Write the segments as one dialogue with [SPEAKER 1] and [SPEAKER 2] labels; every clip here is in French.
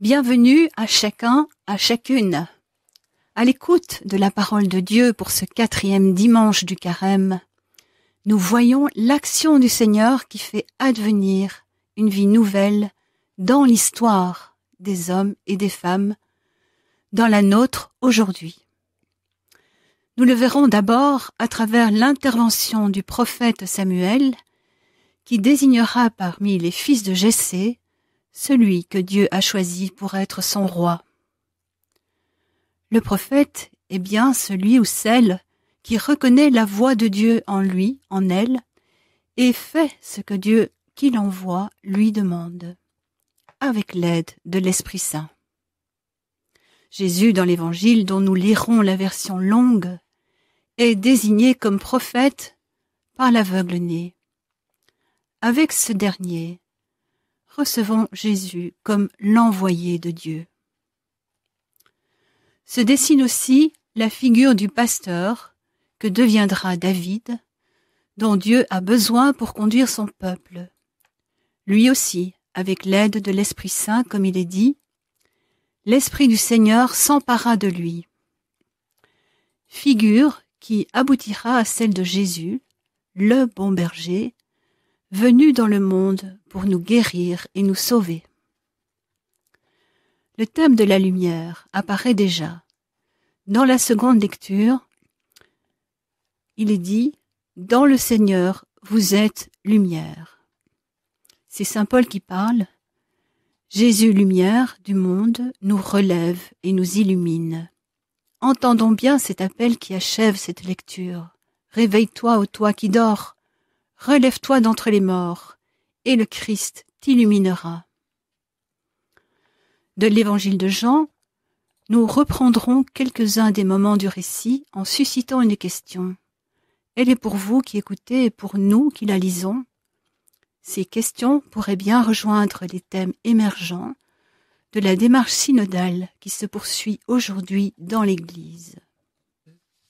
[SPEAKER 1] Bienvenue à chacun, à chacune, à l'écoute de la parole de Dieu pour ce quatrième dimanche du carême nous voyons l'action du Seigneur qui fait advenir une vie nouvelle dans l'histoire des hommes et des femmes, dans la nôtre aujourd'hui. Nous le verrons d'abord à travers l'intervention du prophète Samuel, qui désignera parmi les fils de Jessé celui que Dieu a choisi pour être son roi. Le prophète est bien celui ou celle qui reconnaît la voix de Dieu en lui, en elle, et fait ce que Dieu qui l'envoie lui demande avec l'aide de l'Esprit Saint. Jésus, dans l'Évangile dont nous lirons la version longue, est désigné comme prophète par l'aveugle né. Avec ce dernier, recevons Jésus comme l'envoyé de Dieu. Se dessine aussi la figure du pasteur que deviendra David, dont Dieu a besoin pour conduire son peuple. Lui aussi avec l'aide de l'Esprit Saint, comme il est dit, l'Esprit du Seigneur s'empara de lui. Figure qui aboutira à celle de Jésus, le bon berger, venu dans le monde pour nous guérir et nous sauver. Le thème de la lumière apparaît déjà. Dans la seconde lecture, il est dit, Dans le Seigneur, vous êtes lumière c'est Saint Paul qui parle, Jésus, lumière du monde, nous relève et nous illumine. Entendons bien cet appel qui achève cette lecture. Réveille-toi, ô toi qui dors, relève-toi d'entre les morts, et le Christ t'illuminera. De l'évangile de Jean, nous reprendrons quelques-uns des moments du récit en suscitant une question. Elle est pour vous qui écoutez et pour nous qui la lisons, ces questions pourraient bien rejoindre les thèmes émergents de la démarche synodale qui se poursuit aujourd'hui dans l'Église.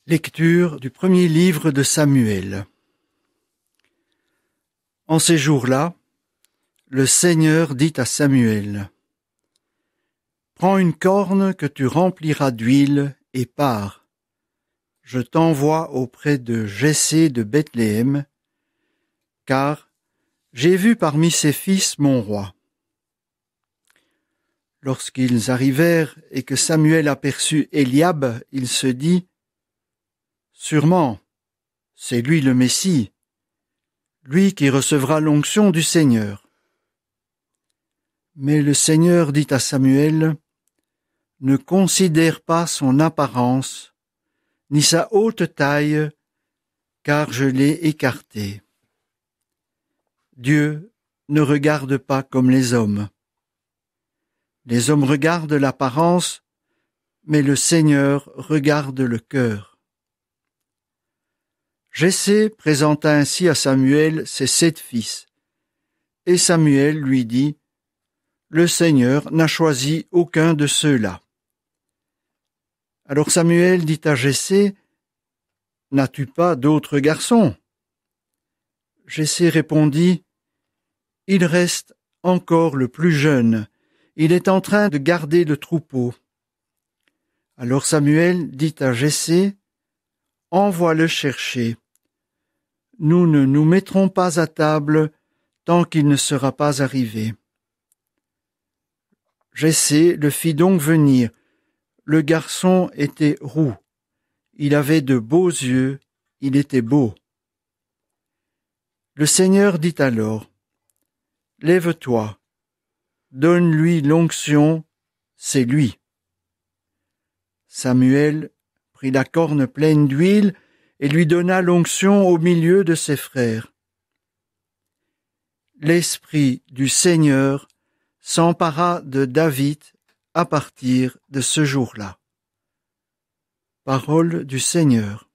[SPEAKER 2] Lecture du premier livre de Samuel. En ces jours-là, le Seigneur dit à Samuel, Prends une corne que tu rempliras d'huile et pars. Je t'envoie auprès de Jessé de Bethléem, car j'ai vu parmi ses fils mon roi. Lorsqu'ils arrivèrent et que Samuel aperçut Eliab, il se dit Sûrement, c'est lui le Messie, lui qui recevra l'onction du Seigneur. Mais le Seigneur dit à Samuel, Ne considère pas son apparence, ni sa haute taille, car je l'ai écarté. Dieu ne regarde pas comme les hommes. Les hommes regardent l'apparence, mais le Seigneur regarde le cœur. Jessé présenta ainsi à Samuel ses sept fils. Et Samuel lui dit, Le Seigneur n'a choisi aucun de ceux-là. Alors Samuel dit à Jessé, N'as-tu pas d'autres garçons Jessé répondit, il reste encore le plus jeune. Il est en train de garder le troupeau. Alors Samuel dit à Jessé, Envoie le chercher. Nous ne nous mettrons pas à table tant qu'il ne sera pas arrivé. Jessé le fit donc venir. Le garçon était roux. Il avait de beaux yeux. Il était beau. Le Seigneur dit alors, Lève-toi, donne-lui l'onction, c'est lui. Samuel prit la corne pleine d'huile et lui donna l'onction au milieu de ses frères. L'Esprit du Seigneur s'empara de David à partir de ce jour-là. Parole du Seigneur.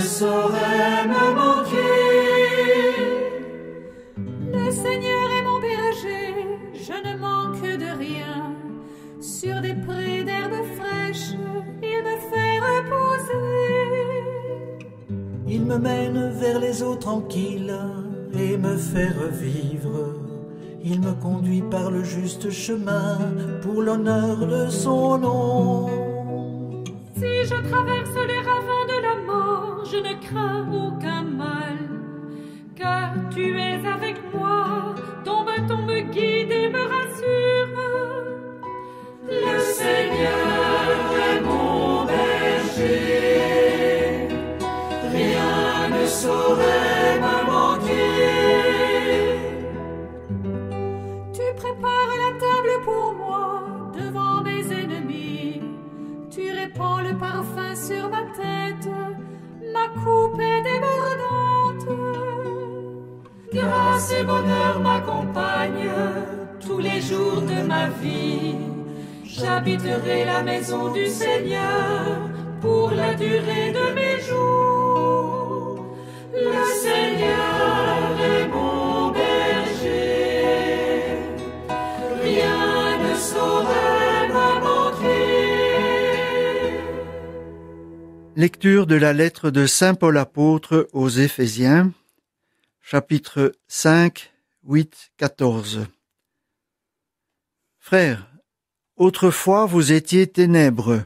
[SPEAKER 3] saurait me manquer. Le Seigneur est mon berger, je ne manque de rien. Sur des prés d'herbes fraîches, il me fait reposer. Il me mène vers les eaux tranquilles et me
[SPEAKER 2] fait revivre. Il me conduit par le juste chemin pour
[SPEAKER 3] l'honneur de son nom. Si je traverse les ravins, je ne crains aucun mal, car tu es avec moi, ton bâton me guide et me rassure. Le Seigneur est mon berger, rien ne saurait me manquer. Tu prépares la table pour moi devant mes ennemis, tu répands le parfum sur ma tête la coupe est débordante. Grâce et bonheur m'accompagnent tous les jours de ma vie. J'habiterai la maison du Seigneur pour la durée de mes jours. Le Seigneur
[SPEAKER 2] Lecture de la lettre de Saint Paul apôtre aux Éphésiens, chapitre 5, 8, 14. Frères, autrefois vous étiez ténèbres.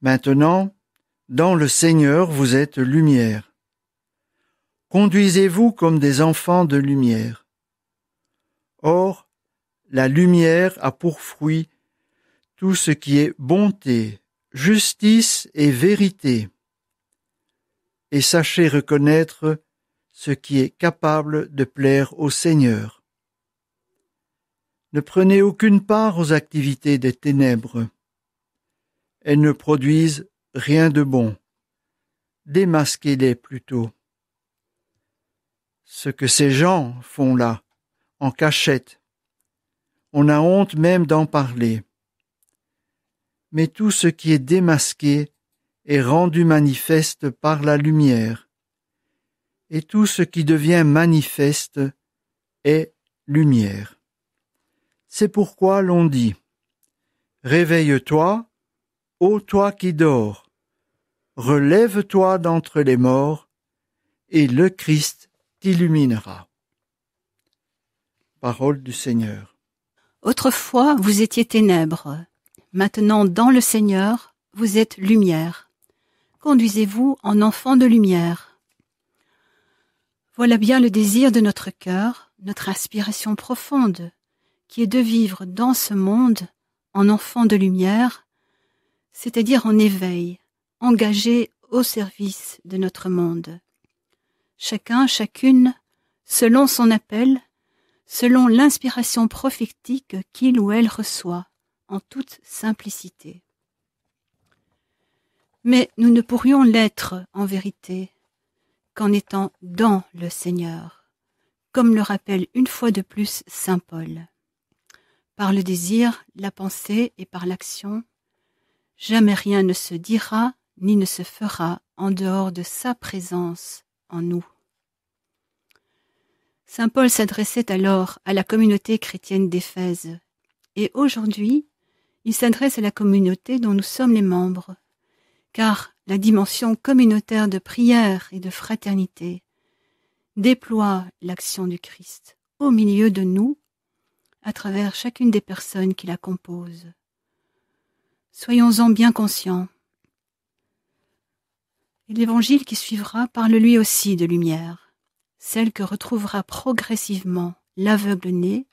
[SPEAKER 2] Maintenant, dans le Seigneur vous êtes lumière. Conduisez-vous comme des enfants de lumière. Or, la lumière a pour fruit tout ce qui est bonté, justice et vérité, et sachez reconnaître ce qui est capable de plaire au Seigneur. Ne prenez aucune part aux activités des ténèbres. Elles ne produisent rien de bon. Démasquez-les plutôt. Ce que ces gens font là, en cachette, on a honte même d'en parler mais tout ce qui est démasqué est rendu manifeste par la lumière, et tout ce qui devient manifeste est lumière. C'est pourquoi l'on dit Réveille-toi, ô toi qui dors, relève-toi d'entre les morts, et le Christ t'illuminera. Parole du Seigneur.
[SPEAKER 1] Autrefois vous étiez ténèbres, Maintenant dans le Seigneur, vous êtes lumière. Conduisez-vous en enfant de lumière. Voilà bien le désir de notre cœur, notre inspiration profonde, qui est de vivre dans ce monde en enfant de lumière, c'est-à-dire en éveil, engagé au service de notre monde. Chacun, chacune, selon son appel, selon l'inspiration prophétique qu'il ou elle reçoit en toute simplicité. Mais nous ne pourrions l'être en vérité qu'en étant dans le Seigneur, comme le rappelle une fois de plus Saint Paul. Par le désir, la pensée et par l'action, jamais rien ne se dira ni ne se fera en dehors de sa présence en nous. Saint Paul s'adressait alors à la communauté chrétienne d'Éphèse, et aujourd'hui il s'adresse à la communauté dont nous sommes les membres, car la dimension communautaire de prière et de fraternité déploie l'action du Christ au milieu de nous, à travers chacune des personnes qui la composent. Soyons-en bien conscients. Et l'évangile qui suivra parle lui aussi de lumière, celle que retrouvera progressivement l'aveugle né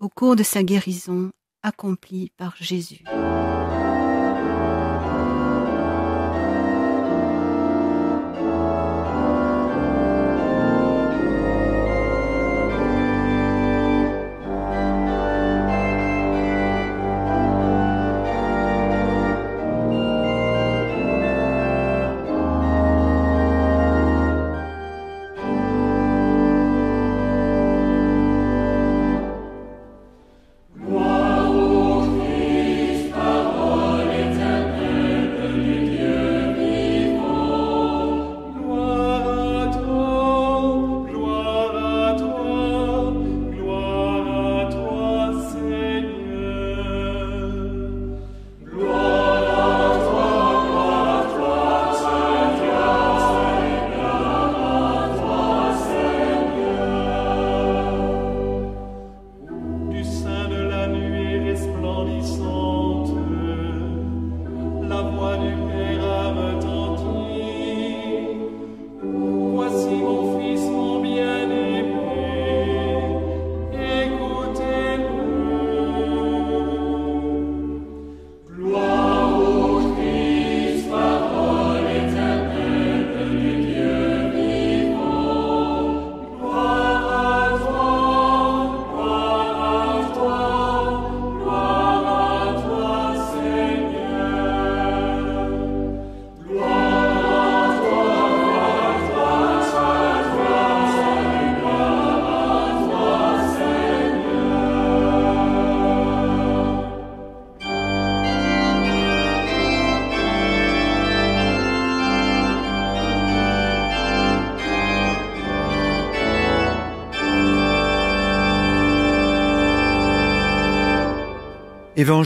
[SPEAKER 1] au cours de sa guérison accompli par Jésus.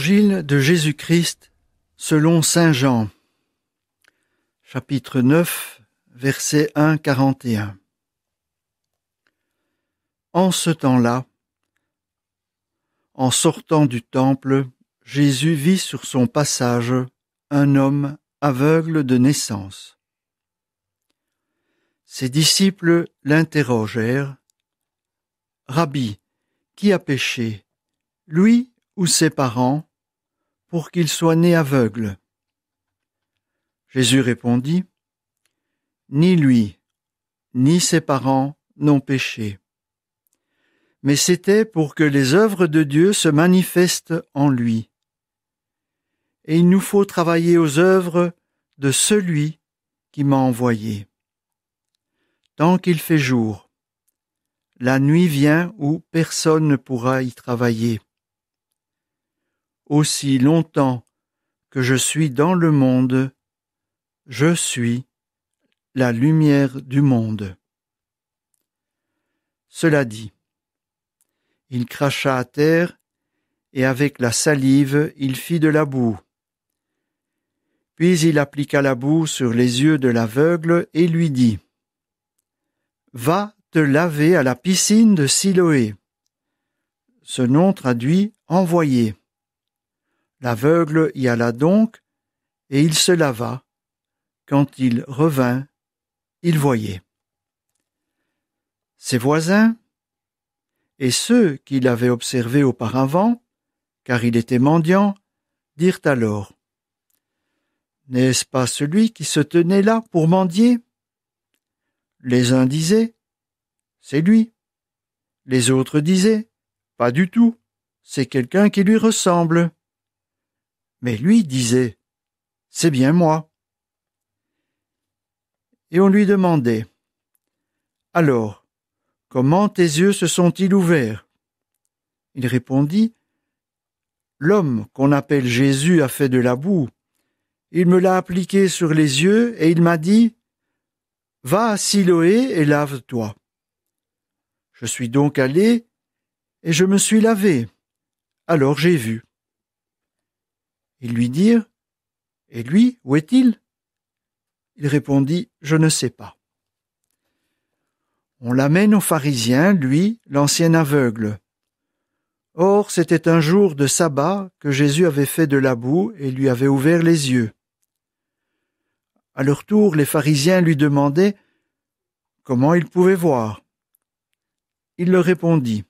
[SPEAKER 2] L'Évangile de Jésus-Christ selon Saint Jean chapitre 9 verset 1 41 En ce temps-là en sortant du temple Jésus vit sur son passage un homme aveugle de naissance Ses disciples l'interrogèrent Rabbi qui a péché lui ou ses parents pour qu'il soit né aveugle. Jésus répondit, Ni lui, ni ses parents n'ont péché. Mais c'était pour que les œuvres de Dieu se manifestent en lui. Et il nous faut travailler aux œuvres de celui qui m'a envoyé. Tant qu'il fait jour, la nuit vient où personne ne pourra y travailler aussi longtemps que je suis dans le monde, je suis la lumière du monde. Cela dit, il cracha à terre, et avec la salive il fit de la boue. Puis il appliqua la boue sur les yeux de l'aveugle et lui dit Va te laver à la piscine de Siloé. Ce nom traduit envoyé. L'aveugle y alla donc, et il se lava. Quand il revint, il voyait. Ses voisins et ceux qui l'avaient observé auparavant, car il était mendiant, dirent alors N'est-ce pas celui qui se tenait là pour mendier Les uns disaient C'est lui. Les autres disaient Pas du tout, c'est quelqu'un qui lui ressemble mais lui disait C'est bien moi. Et on lui demandait Alors, comment tes yeux se sont-ils ouverts Il répondit L'homme qu'on appelle Jésus a fait de la boue. Il me l'a appliqué sur les yeux et il m'a dit Va à Siloé et lave-toi. Je suis donc allé et je me suis lavé. Alors j'ai vu. Ils lui dirent Et lui, où est-il Il répondit Je ne sais pas. On l'amène aux pharisiens, lui, l'ancien aveugle. Or, c'était un jour de sabbat que Jésus avait fait de la boue et lui avait ouvert les yeux. À leur tour, les pharisiens lui demandaient comment il pouvait voir. Il leur répondit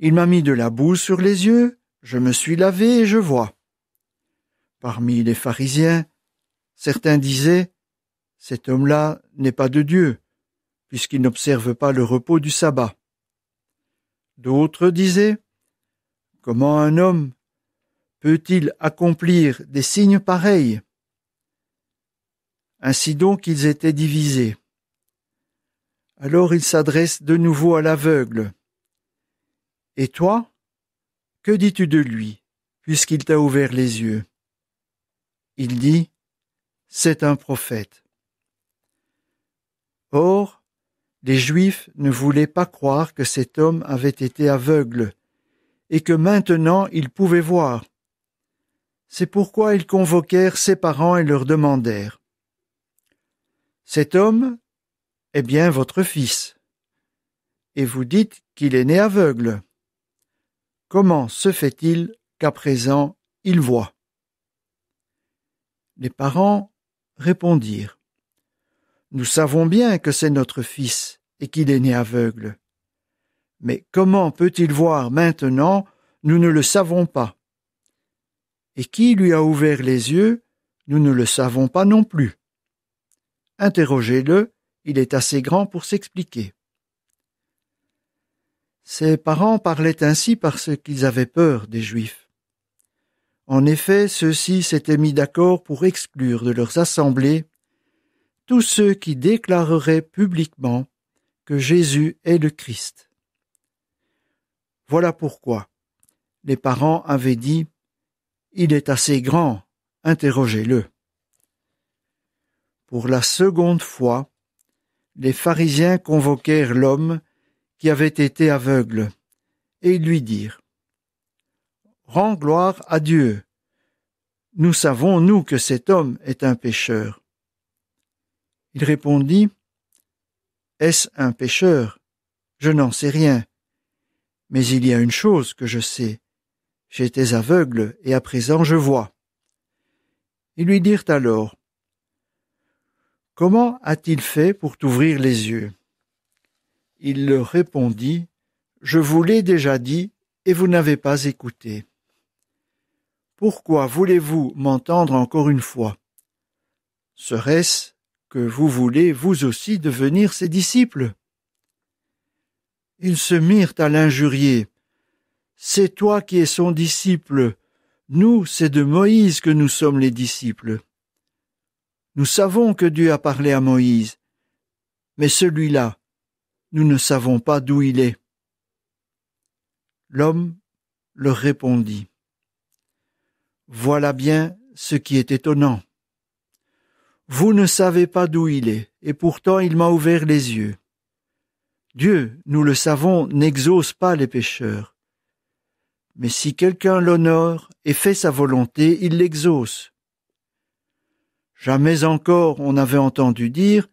[SPEAKER 2] Il m'a mis de la boue sur les yeux, je me suis lavé et je vois parmi les pharisiens, certains disaient Cet homme-là n'est pas de Dieu, puisqu'il n'observe pas le repos du sabbat. D'autres disaient Comment un homme peut-il accomplir des signes pareils Ainsi donc ils étaient divisés. Alors il s'adresse de nouveau à l'aveugle. Et toi, que dis-tu de lui, puisqu'il t'a ouvert les yeux il dit C'est un prophète. Or, les Juifs ne voulaient pas croire que cet homme avait été aveugle, et que maintenant il pouvait voir. C'est pourquoi ils convoquèrent ses parents et leur demandèrent. Cet homme est bien votre fils, et vous dites qu'il est né aveugle. Comment se fait-il qu'à présent il voit les parents répondirent Nous savons bien que c'est notre fils et qu'il est né aveugle. Mais comment peut-il voir maintenant Nous ne le savons pas. Et qui lui a ouvert les yeux Nous ne le savons pas non plus. Interrogez-le, il est assez grand pour s'expliquer. Ses parents parlaient ainsi parce qu'ils avaient peur des Juifs. En effet, ceux-ci s'étaient mis d'accord pour exclure de leurs assemblées tous ceux qui déclareraient publiquement que Jésus est le Christ. Voilà pourquoi les parents avaient dit Il est assez grand, interrogez-le. Pour la seconde fois, les pharisiens convoquèrent l'homme qui avait été aveugle, et ils lui dirent « Rends gloire à Dieu. Nous savons, nous, que cet homme est un pécheur. Il répondit, Est-ce un pécheur Je n'en sais rien. Mais il y a une chose que je sais. J'étais aveugle et à présent je vois. Ils lui dirent alors, Comment a-t-il fait pour t'ouvrir les yeux Il leur répondit, Je vous l'ai déjà dit, et vous n'avez pas écouté. Pourquoi voulez-vous m'entendre encore une fois Serait-ce que vous voulez vous aussi devenir ses disciples Ils se mirent à l'injurier. C'est toi qui es son disciple. Nous, c'est de Moïse que nous sommes les disciples. Nous savons que Dieu a parlé à Moïse, mais celui-là, nous ne savons pas d'où il est. L'homme leur répondit. Voilà bien ce qui est étonnant. Vous ne savez pas d'où il est, et pourtant il m'a ouvert les yeux. Dieu, nous le savons, n'exauce pas les pécheurs. Mais si quelqu'un l'honore et fait sa volonté, il l'exauce. Jamais encore on n'avait entendu dire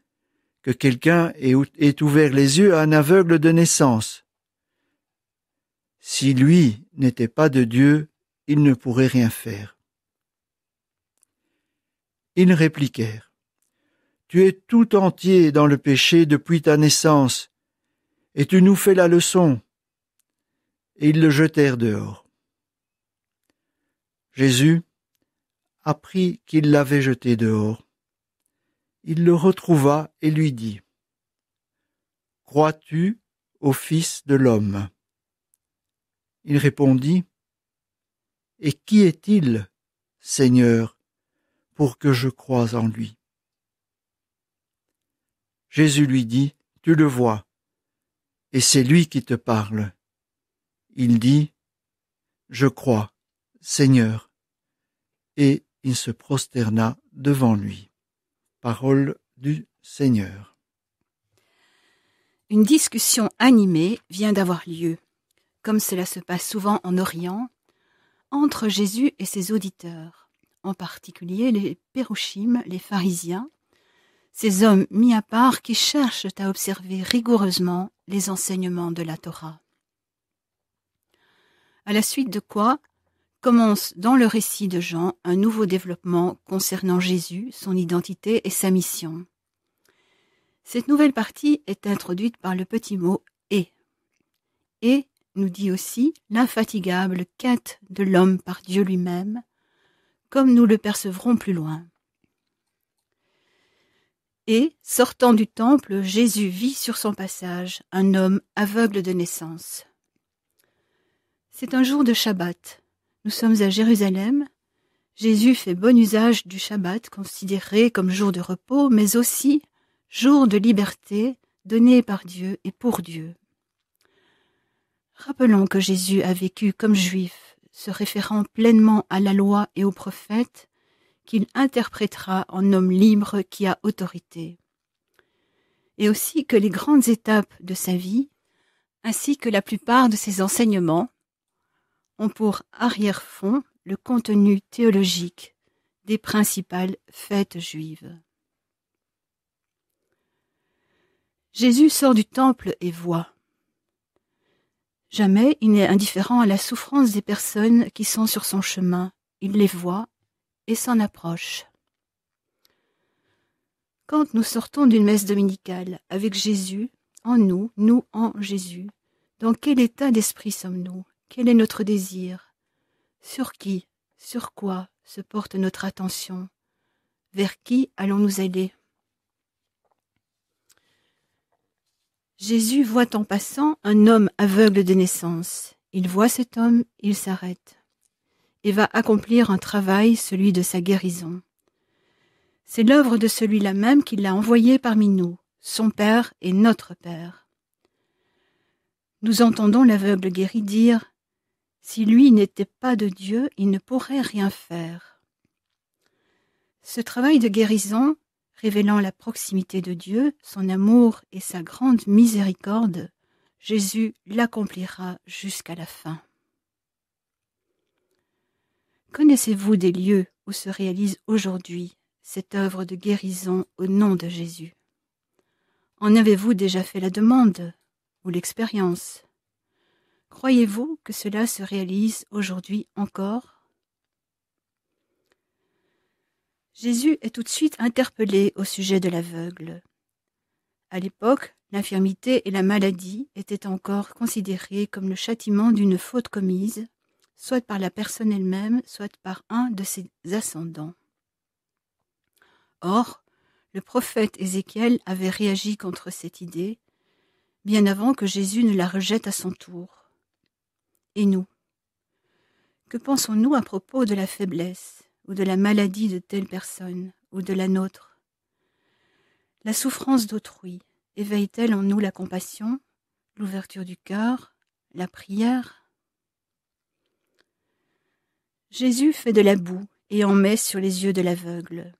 [SPEAKER 2] que quelqu'un ait ouvert les yeux à un aveugle de naissance. Si lui n'était pas de Dieu, ils ne pourraient rien faire. Ils répliquèrent, Tu es tout entier dans le péché depuis ta naissance, et tu nous fais la leçon. Et ils le jetèrent dehors. Jésus apprit qu'il l'avait jeté dehors. Il le retrouva et lui dit, Crois-tu au Fils de l'homme Il répondit, et qui est-il, Seigneur, pour que je croie en lui Jésus lui dit, Tu le vois, et c'est lui qui te parle. Il dit, Je crois, Seigneur, et il se prosterna devant lui. Parole du Seigneur.
[SPEAKER 1] Une discussion animée vient d'avoir lieu, comme cela se passe souvent en Orient, entre Jésus et ses auditeurs, en particulier les pérouchimes, les pharisiens, ces hommes mis à part qui cherchent à observer rigoureusement les enseignements de la Torah. À la suite de quoi commence dans le récit de Jean un nouveau développement concernant Jésus, son identité et sa mission. Cette nouvelle partie est introduite par le petit mot et. Et nous dit aussi l'infatigable quête de l'homme par Dieu lui-même, comme nous le percevrons plus loin. Et, sortant du temple, Jésus vit sur son passage un homme aveugle de naissance. C'est un jour de Shabbat. Nous sommes à Jérusalem. Jésus fait bon usage du Shabbat considéré comme jour de repos, mais aussi jour de liberté donné par Dieu et pour Dieu. Rappelons que Jésus a vécu comme juif, se référant pleinement à la loi et aux prophètes, qu'il interprétera en homme libre qui a autorité. Et aussi que les grandes étapes de sa vie, ainsi que la plupart de ses enseignements, ont pour arrière-fond le contenu théologique des principales fêtes juives. Jésus sort du temple et voit. Jamais il n'est indifférent à la souffrance des personnes qui sont sur son chemin. Il les voit et s'en approche. Quand nous sortons d'une messe dominicale avec Jésus, en nous, nous en Jésus, dans quel état d'esprit sommes-nous Quel est notre désir Sur qui, sur quoi se porte notre attention Vers qui allons-nous aller Jésus voit en passant un homme aveugle de naissance. Il voit cet homme, il s'arrête et va accomplir un travail, celui de sa guérison. C'est l'œuvre de celui-là même qui l'a envoyé parmi nous, son Père et notre Père. Nous entendons l'aveugle guéri dire Si lui n'était pas de Dieu, il ne pourrait rien faire. Ce travail de guérison révélant la proximité de Dieu, son amour et sa grande miséricorde, Jésus l'accomplira jusqu'à la fin. Connaissez-vous des lieux où se réalise aujourd'hui cette œuvre de guérison au nom de Jésus En avez-vous déjà fait la demande ou l'expérience Croyez-vous que cela se réalise aujourd'hui encore Jésus est tout de suite interpellé au sujet de l'aveugle. À l'époque, l'infirmité et la maladie étaient encore considérées comme le châtiment d'une faute commise, soit par la personne elle-même, soit par un de ses ascendants. Or, le prophète Ézéchiel avait réagi contre cette idée, bien avant que Jésus ne la rejette à son tour. Et nous Que pensons-nous à propos de la faiblesse ou de la maladie de telle personne ou de la nôtre. La souffrance d'autrui éveille-t-elle en nous la compassion, l'ouverture du cœur, la prière Jésus fait de la boue et en met sur les yeux de l'aveugle,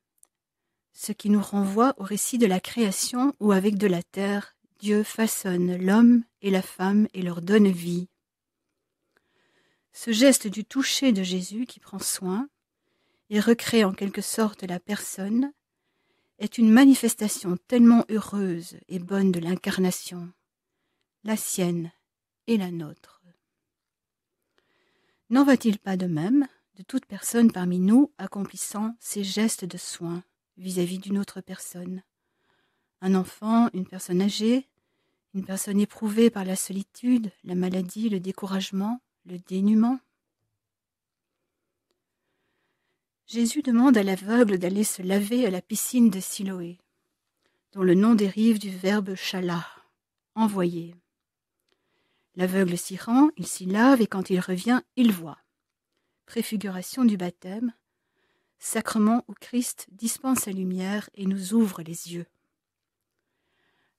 [SPEAKER 1] ce qui nous renvoie au récit de la création où avec de la terre, Dieu façonne l'homme et la femme et leur donne vie. Ce geste du toucher de Jésus qui prend soin, et recrée en quelque sorte la personne, est une manifestation tellement heureuse et bonne de l'incarnation, la sienne et la nôtre. N'en va-t-il pas de même de toute personne parmi nous accomplissant ces gestes de soins vis-à-vis d'une autre personne Un enfant, une personne âgée, une personne éprouvée par la solitude, la maladie, le découragement, le dénuement Jésus demande à l'aveugle d'aller se laver à la piscine de Siloé, dont le nom dérive du verbe chala, envoyer. L'aveugle s'y rend, il s'y lave et quand il revient, il voit. Préfiguration du baptême, sacrement où Christ dispense sa lumière et nous ouvre les yeux.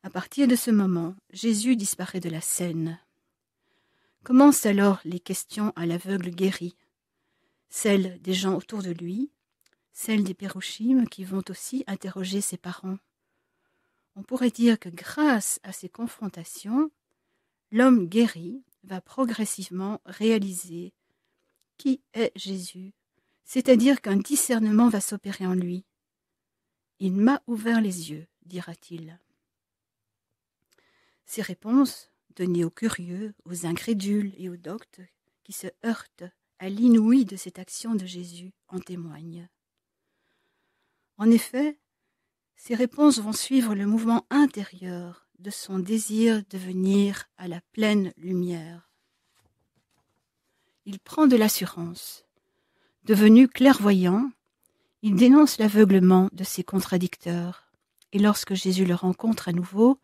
[SPEAKER 1] À partir de ce moment, Jésus disparaît de la scène. Commencent alors les questions à l'aveugle guéri, celle des gens autour de lui, celle des pérochimes qui vont aussi interroger ses parents. On pourrait dire que grâce à ces confrontations, l'homme guéri va progressivement réaliser qui est Jésus, c'est-à-dire qu'un discernement va s'opérer en lui. Il m'a ouvert les yeux, dira-t-il. Ces réponses, données aux curieux, aux incrédules et aux doctes qui se heurtent à l'inouï de cette action de Jésus en témoigne. En effet, ses réponses vont suivre le mouvement intérieur de son désir de venir à la pleine lumière. Il prend de l'assurance. Devenu clairvoyant, il dénonce l'aveuglement de ses contradicteurs, et lorsque Jésus le rencontre à nouveau,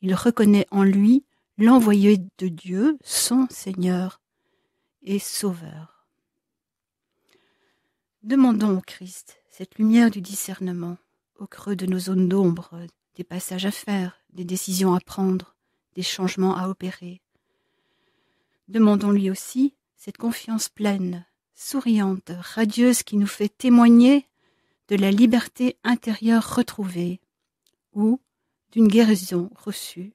[SPEAKER 1] il reconnaît en lui l'envoyé de Dieu, son Seigneur et Sauveur. Demandons au Christ cette lumière du discernement au creux de nos zones d'ombre, des passages à faire, des décisions à prendre, des changements à opérer. Demandons-lui aussi cette confiance pleine, souriante, radieuse qui nous fait témoigner de la liberté intérieure retrouvée ou d'une guérison reçue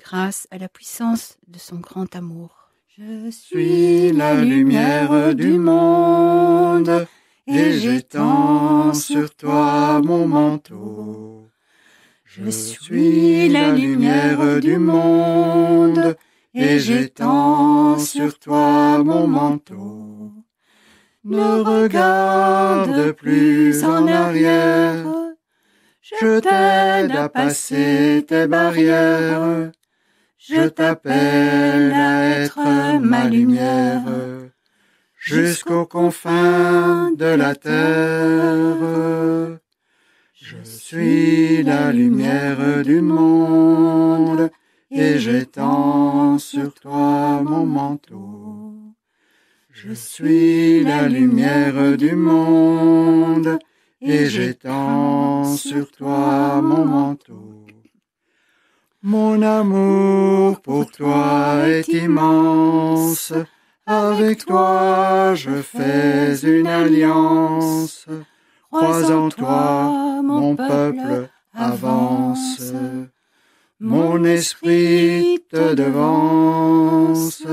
[SPEAKER 1] grâce à la puissance de son grand amour. Je
[SPEAKER 3] suis la lumière du monde
[SPEAKER 4] et j'étends sur toi mon manteau. Je suis la lumière du monde et j'étends sur toi mon manteau. Ne regarde plus en arrière, je t'aide à passer tes barrières, je t'appelle à être ma lumière jusqu'aux confins de la terre. Je suis la lumière du monde et j'étends sur toi mon manteau. Je suis la lumière du monde et j'étends sur toi mon manteau. Mon amour pour toi est immense. Avec toi je fais une alliance, crois en toi, mon peuple avance, mon esprit te devance.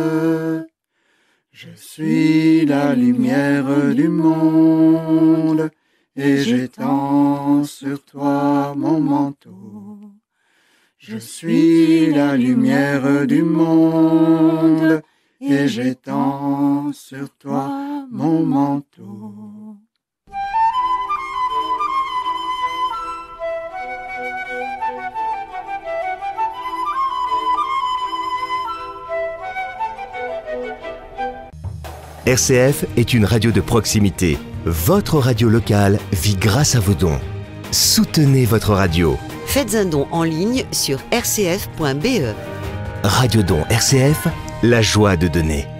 [SPEAKER 4] Je suis la lumière du monde et j'étends sur toi mon manteau. Je suis la lumière du monde et j'étends sur toi mon manteau.
[SPEAKER 2] RCF est une radio de proximité. Votre radio locale vit grâce à vos dons. Soutenez votre radio.
[SPEAKER 1] Faites un don en ligne sur rcf.be.
[SPEAKER 2] Radio don RCF
[SPEAKER 1] la joie de donner.